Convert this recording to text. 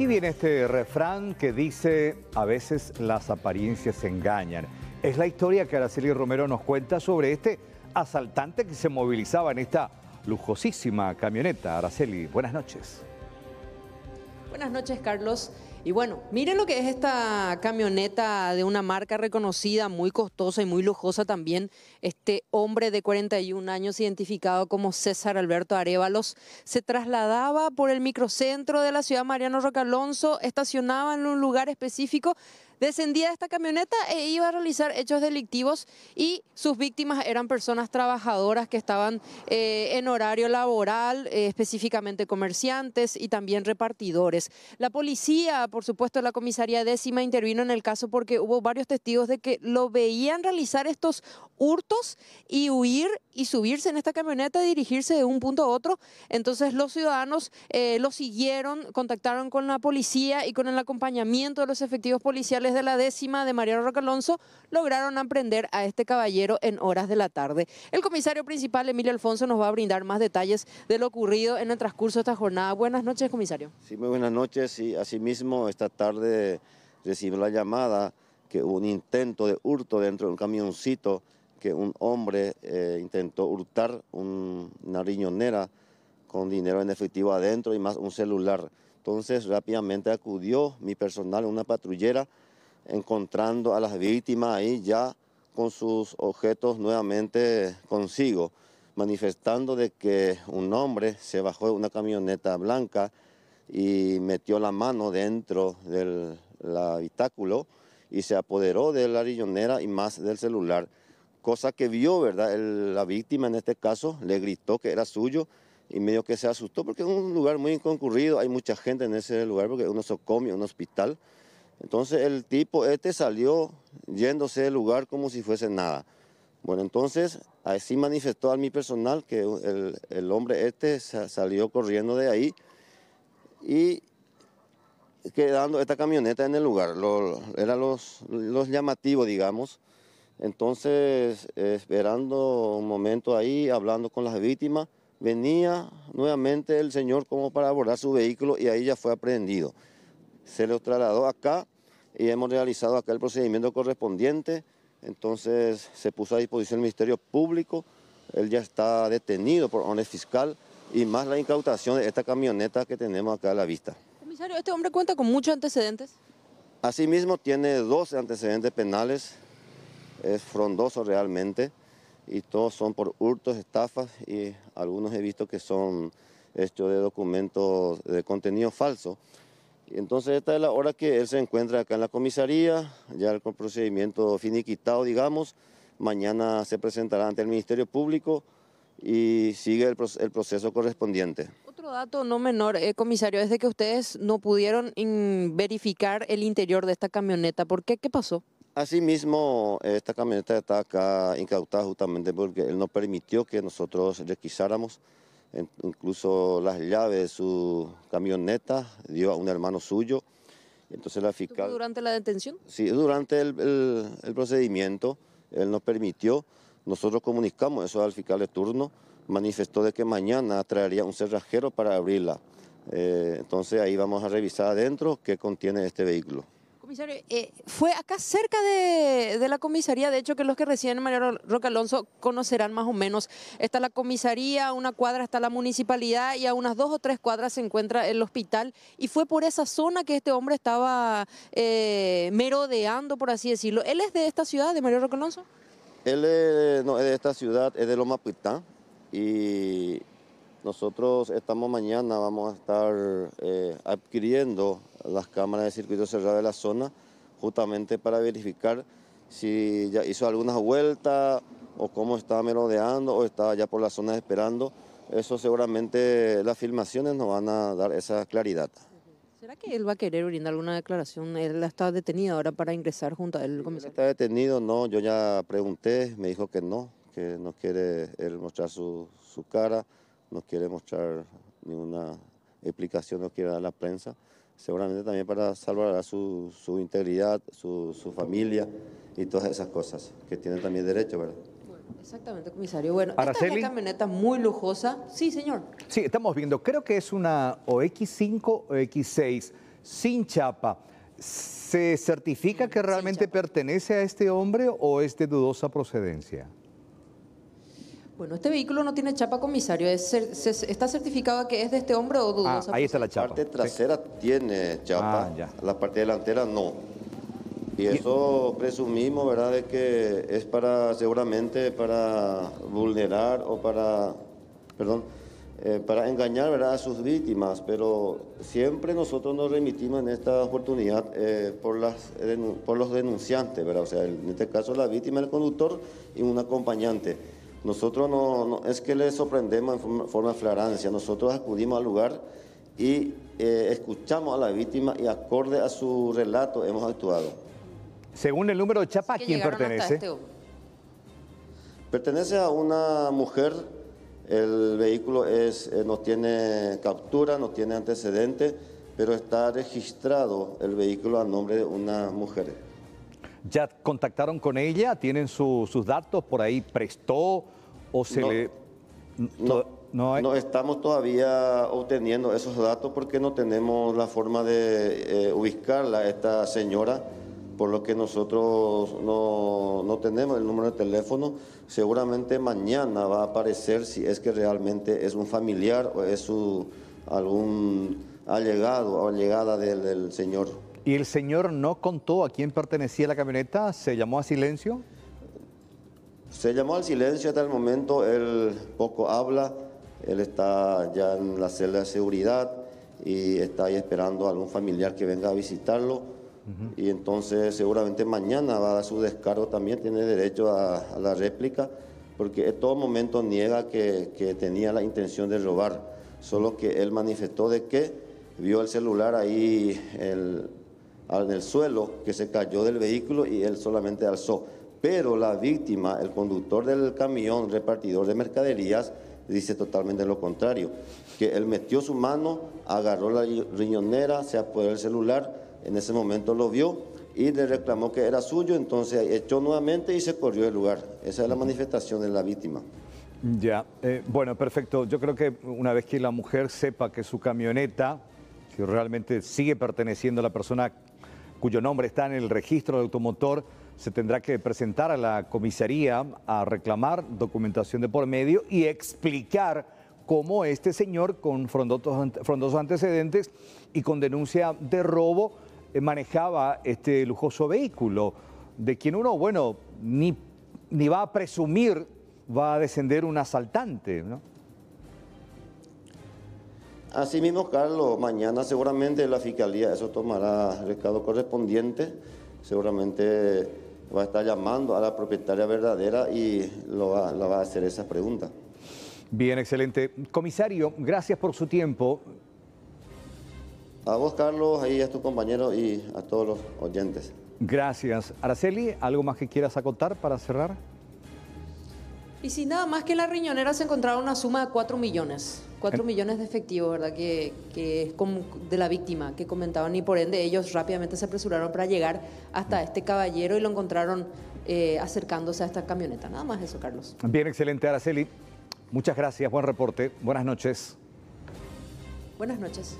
Aquí viene este refrán que dice, a veces las apariencias engañan. Es la historia que Araceli Romero nos cuenta sobre este asaltante que se movilizaba en esta lujosísima camioneta. Araceli, buenas noches. Buenas noches, Carlos. Y bueno, miren lo que es esta camioneta de una marca reconocida, muy costosa y muy lujosa también. Este hombre de 41 años, identificado como César Alberto Arevalos, se trasladaba por el microcentro de la ciudad Mariano Roca Alonso, estacionaba en un lugar específico, descendía de esta camioneta e iba a realizar hechos delictivos y sus víctimas eran personas trabajadoras que estaban eh, en horario laboral, eh, específicamente comerciantes y también repartidores. La policía, por supuesto, la comisaría décima intervino en el caso porque hubo varios testigos de que lo veían realizar estos hurtos y huir y subirse en esta camioneta y dirigirse de un punto a otro. Entonces los ciudadanos eh, lo siguieron, contactaron con la policía y con el acompañamiento de los efectivos policiales de la décima de Mariano Roque Alonso lograron aprender a este caballero en horas de la tarde. El comisario principal, Emilio Alfonso, nos va a brindar más detalles de lo ocurrido en el transcurso de esta jornada. Buenas noches, comisario. Sí, muy buenas noches. Y asimismo, esta tarde recibí la llamada que hubo un intento de hurto dentro de un camioncito que un hombre eh, intentó hurtar una riñonera con dinero en efectivo adentro y más un celular. Entonces rápidamente acudió mi personal, una patrullera, encontrando a las víctimas ahí ya con sus objetos nuevamente consigo, manifestando de que un hombre se bajó de una camioneta blanca y metió la mano dentro del habitáculo y se apoderó de la rillonera y más del celular, cosa que vio, ¿verdad? la víctima en este caso le gritó que era suyo y medio que se asustó porque es un lugar muy concurrido, hay mucha gente en ese lugar porque es un un hospital. Entonces el tipo este salió yéndose del lugar como si fuese nada. Bueno, entonces así manifestó a mi personal que el, hombre este salió corriendo de ahí y quedando esta camioneta en el lugar. eran los, los llamativos, digamos. Entonces, esperando un momento ahí, hablando con las víctimas, venía nuevamente el señor como para abordar su vehículo y ahí ya fue aprehendido. Se lo trasladó acá y hemos realizado acá el procedimiento correspondiente. Entonces se puso a disposición el Ministerio Público, él ya está detenido por honor fiscal y más la incautación de esta camioneta que tenemos acá a la vista. Comisario, ¿este hombre cuenta con muchos antecedentes? Asimismo tiene 12 antecedentes penales, es frondoso realmente y todos son por hurtos, estafas y algunos he visto que son hechos este, de documentos de contenido falso. Entonces esta es la hora que él se encuentra acá en la comisaría, ya el procedimiento finiquitado, digamos. Mañana se presentará ante el Ministerio Público y sigue el, proceso correspondiente. Otro dato no menor, eh, comisario, es de que ustedes no pudieron verificar el interior de esta camioneta. ¿Por qué? ¿Qué pasó? Asimismo, esta camioneta está acá incautada justamente porque él no permitió que nosotros requisáramos incluso las llaves de su camioneta, dio a un hermano suyo. Entonces la fiscal... ¿Durante la detención? Sí, durante el, procedimiento, él nos permitió, nosotros comunicamos eso al fiscal de turno, manifestó de que mañana traería un cerrajero para abrirla. Eh, entonces ahí vamos a revisar adentro qué contiene este vehículo. Comisario, eh, fue acá cerca de, la comisaría, de hecho que los que residen María Roca Alonso conocerán más o menos. Está la comisaría, una cuadra está la municipalidad y a unas dos o tres cuadras se encuentra el hospital. Y fue por esa zona que este hombre estaba eh, merodeando, por así decirlo. ¿Él es de esta ciudad, de Mario Roca Alonso? Él no, es de esta ciudad, es de Loma y nosotros estamos mañana, vamos a estar eh, adquiriendo las cámaras de circuito cerrado de la zona justamente para verificar si ya hizo algunas vueltas o cómo estaba merodeando o estaba ya por la zona esperando. Eso seguramente las filmaciones nos van a dar esa claridad. ¿Será que él va a querer brindar alguna declaración? Él está detenido ahora para ingresar junto a él. Comisario. Está detenido, no, yo ya pregunté, me dijo que no, que no quiere él mostrar su, su cara no quiere mostrar ninguna explicación, no quiere dar la prensa, seguramente también para salvar a su, integridad, su, familia y todas esas cosas, que tienen también derecho, ¿verdad? exactamente, comisario. Bueno, esta es una camioneta muy lujosa. Sí, señor. Sí, estamos viendo, creo que es una OX5 o X6, sin chapa. ¿Se certifica mm, que realmente pertenece a este hombre o es de dudosa procedencia? Bueno, este vehículo no tiene chapa comisario, está certificado que es de este hombre o dudosa. Ah, ahí está la chapa. La parte trasera tiene chapa, ah, la parte delantera no. Y eso presumimos, ¿verdad?, de que es para, seguramente, para vulnerar o para, perdón, eh, para engañar, ¿verdad?, a sus víctimas. Pero siempre nosotros nos remitimos en esta oportunidad eh, por, las, por los denunciantes, ¿verdad? O sea, en este caso la víctima, el conductor y un acompañante. Nosotros no, es que le sorprendemos en forma, de flagrancia, nosotros acudimos al lugar y eh, escuchamos a la víctima y acorde a su relato hemos actuado. Según el número de Chapa, ¿a quién pertenece? Este pertenece a una mujer, el vehículo es, eh, no tiene captura, no tiene antecedentes, pero está registrado el vehículo a nombre de una mujer ya contactaron con ella, tienen sus datos por ahí, prestó o se le... No, estamos todavía obteniendo esos datos porque no tenemos la forma de eh, ubicarla ubicarla, esta señora, por lo que nosotros no, tenemos el número de teléfono. Seguramente mañana va a aparecer si es que realmente es un familiar o es su, algún allegado o allegada del señor. ¿Y el señor no contó a quién pertenecía la camioneta? ¿Se llamó a silencio? Se llamó al silencio hasta el momento, él poco habla, él está ya en la celda de seguridad y está ahí esperando a algún familiar que venga a visitarlo. Y entonces seguramente mañana va a dar su descargo también, tiene derecho a, la réplica, porque en todo momento niega que, tenía la intención de robar, solo que él manifestó de que vio el celular ahí, el, en el suelo que se cayó del vehículo y él solamente alzó. Pero la víctima, el conductor del camión, repartidor de mercaderías, dice totalmente lo contrario, que él metió su mano, agarró la riñonera, se apoderó el celular, en ese momento lo vio y le reclamó que era suyo, entonces echó nuevamente y se corrió del lugar. Esa es la manifestación de la víctima. Ya, eh, bueno, perfecto. Yo creo que una vez que la mujer sepa que su camioneta si realmente sigue perteneciendo a la persona cuyo nombre está en el registro de automotor, se tendrá que presentar a la comisaría a reclamar documentación de por medio y explicar cómo este señor con frondosos antecedentes y con denuncia de robo eh, manejaba este lujoso vehículo, de quien uno, bueno, ni, ni va a presumir va a descender un asaltante, ¿no? Así mismo, Carlos, mañana seguramente la Fiscalía eso tomará el recado correspondiente, seguramente va a estar llamando a la propietaria verdadera y lo va, va a hacer esa pregunta. Bien, excelente. Comisario, gracias por su tiempo. A vos, Carlos, y a tus compañeros y a todos los oyentes. Gracias. Araceli, ¿algo más que quieras acotar para cerrar? Y sin nada más que la riñonera se encontraba una suma de 4 millones. Cuatro millones de efectivos, ¿verdad? Que, es como de la víctima que comentaban y por ende ellos rápidamente se apresuraron para llegar hasta mm. este caballero y lo encontraron eh, acercándose a esta camioneta. Nada más eso, Carlos. Bien, excelente, Araceli. Muchas gracias, buen reporte, buenas noches. Buenas noches.